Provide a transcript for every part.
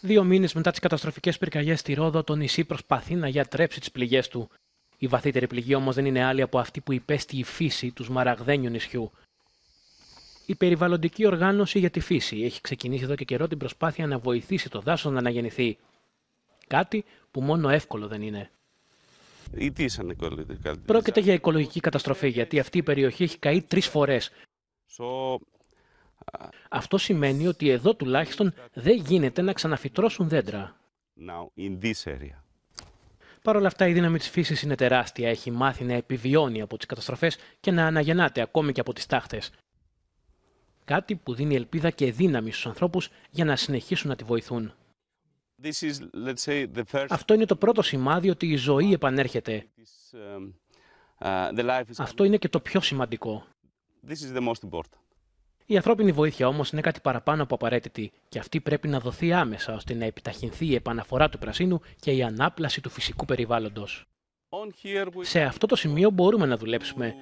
Δύο μήνες μετά τις καταστροφικές πυρκαγιές στη Ρόδο, το νησί προσπαθεί να διατρέψει τις πληγές του. Η βαθύτερη πληγή όμως δεν είναι άλλη από αυτή που υπέστη η φύση τους Μαραγδένιου νησιού. Η περιβαλλοντική οργάνωση για τη φύση έχει ξεκινήσει εδώ και καιρό την προσπάθεια να βοηθήσει το δάσος να αναγεννηθεί. Κάτι που μόνο εύκολο δεν είναι. Πρόκειται για οικολογική καταστροφή, γιατί αυτή η περιοχή έχει καεί τρεις φορές. Αυτό σημαίνει ότι εδώ τουλάχιστον δεν γίνεται να ξαναφυτρώσουν δέντρα. Παρ' όλα αυτά, η δύναμη της φύσης είναι τεράστια. Έχει μάθει να επιβιώνει από τις καταστροφές και να αναγεννάται ακόμη και από τις τάχτες. Κάτι που δίνει ελπίδα και δύναμη στους ανθρώπους για να συνεχίσουν να τη βοηθούν. Αυτό είναι το πρώτο σημάδι ότι η ζωή επανέρχεται. Um, uh, Αυτό είναι και το πιο σημαντικό. Η ανθρώπινη βοήθεια όμως είναι κάτι παραπάνω από απαραίτητη και αυτή πρέπει να δοθεί άμεσα ώστε να επιταχυνθεί η επαναφορά του πρασίνου και η ανάπλαση του φυσικού περιβάλλοντος. Σε αυτό το σημείο μπορούμε να δουλέψουμε.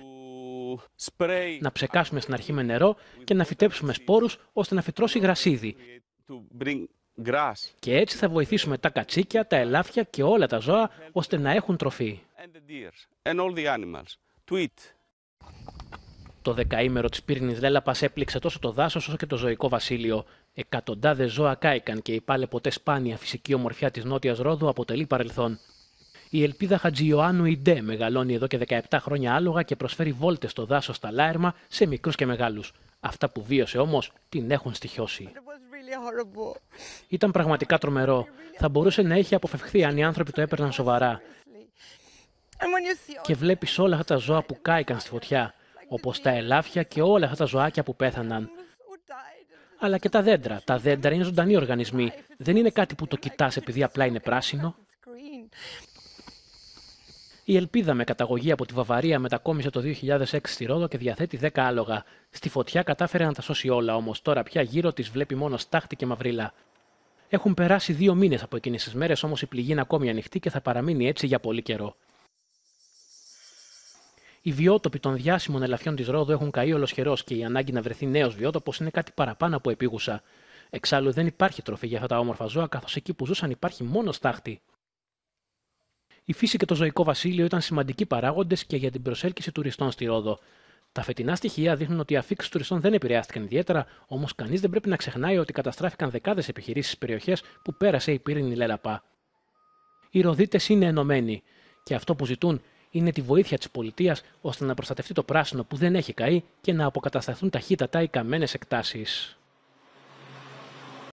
Να ψεκάσουμε στην αρχή με νερό και να φυτέψουμε σπόρους ώστε να φυτρώσει γρασίδι. Και έτσι θα βοηθήσουμε τα κατσίκια, τα ελάφια και όλα τα ζώα ώστε να έχουν τροφή. Το δεκαήμερο της πύρνης Λέλαπας έπληξε τόσο το δάσος όσο και το ζωικό βασίλειο. Εκατοντάδες ζώα κάηκαν και η πάλι ποτέ σπάνια φυσική ομορφιά της Νότιας Ρόδου αποτελεί παρελθόν. Η ελπίδα Χατζιωάννου Ιντέ μεγαλώνει εδώ και 17 χρόνια άλογα και προσφέρει βόλτες στο δάσος στα Λάερμα σε μικρούς και μεγάλους. Αυτά που βίωσε όμως την έχουν στοιχειώσει. Ήταν πραγματικά τρομερό. Θα μπορούσε να έχει αποφευχθεί αν οι άνθρωποι το έπαιρναν σοβαρά. Και βλέπεις όλα αυτά τα ζώα που κάηκαν στη φωτιά όπως τα ελάφια και όλα αυτά τα ζωάκια που πέθαναν. Αλλά και τα δέντρα. Τα δέντρα είναι ζωντανοί οργανισμοί. Δεν είναι κάτι που το κοιτάς επειδή απλά είναι πράσινο. Η ελπίδα με καταγωγή από τη Βαβαρία μετακόμισε το 2006 στη Ρόδο και διαθέτει 10 άλογα. Στη φωτιά κατάφερε να τα σώσει όλα, όμως τώρα πια γύρω της βλέπει μόνο στάχτη και μαυρίλα. Έχουν περάσει δύο μήνες από εκείνες τις μέρες, όμως η πληγή είναι ακόμη ανοιχτή και θα παραμείνει έτσι για πολύ καιρό. Οι βιότοποι των διάσημων ελαφιών της Ρόδου έχουν καεί ολοσχερό και η ανάγκη να βρεθεί νέος βιότοπος είναι κάτι παραπάνω από επίγουσα. Εξάλλου δεν υπάρχει τροφή για αυτά τα όμορφα ζώα, καθώς εκεί που ζούσαν υπάρχει μόνος στάχτη. Η φύση και το ζωικό βασίλειο ήταν σημαντικοί παράγοντες και για την προσέλκυση τουριστών στη Ρόδο. Τα φετινά στοιχεία δείχνουν ότι οι αφήξει τουριστών δεν επηρεάστηκαν ιδιαίτερα, όμως κανείς δεν πρέπει να ξεχνάει ότι καταστράφηκαν δεκάδες επιχειρήσεις στις περιοχές που πέρασε η πύρινη Λέλαπα. Οι Ροδίτες είναι ενωμένοι και αυτό που ζητούν είναι τη βοήθεια της πολιτείας ώστε να προστατευτεί το πράσινο που δεν έχει καεί και να αποκατασταθούν ταχύτατα οι καμένες εκτάσεις.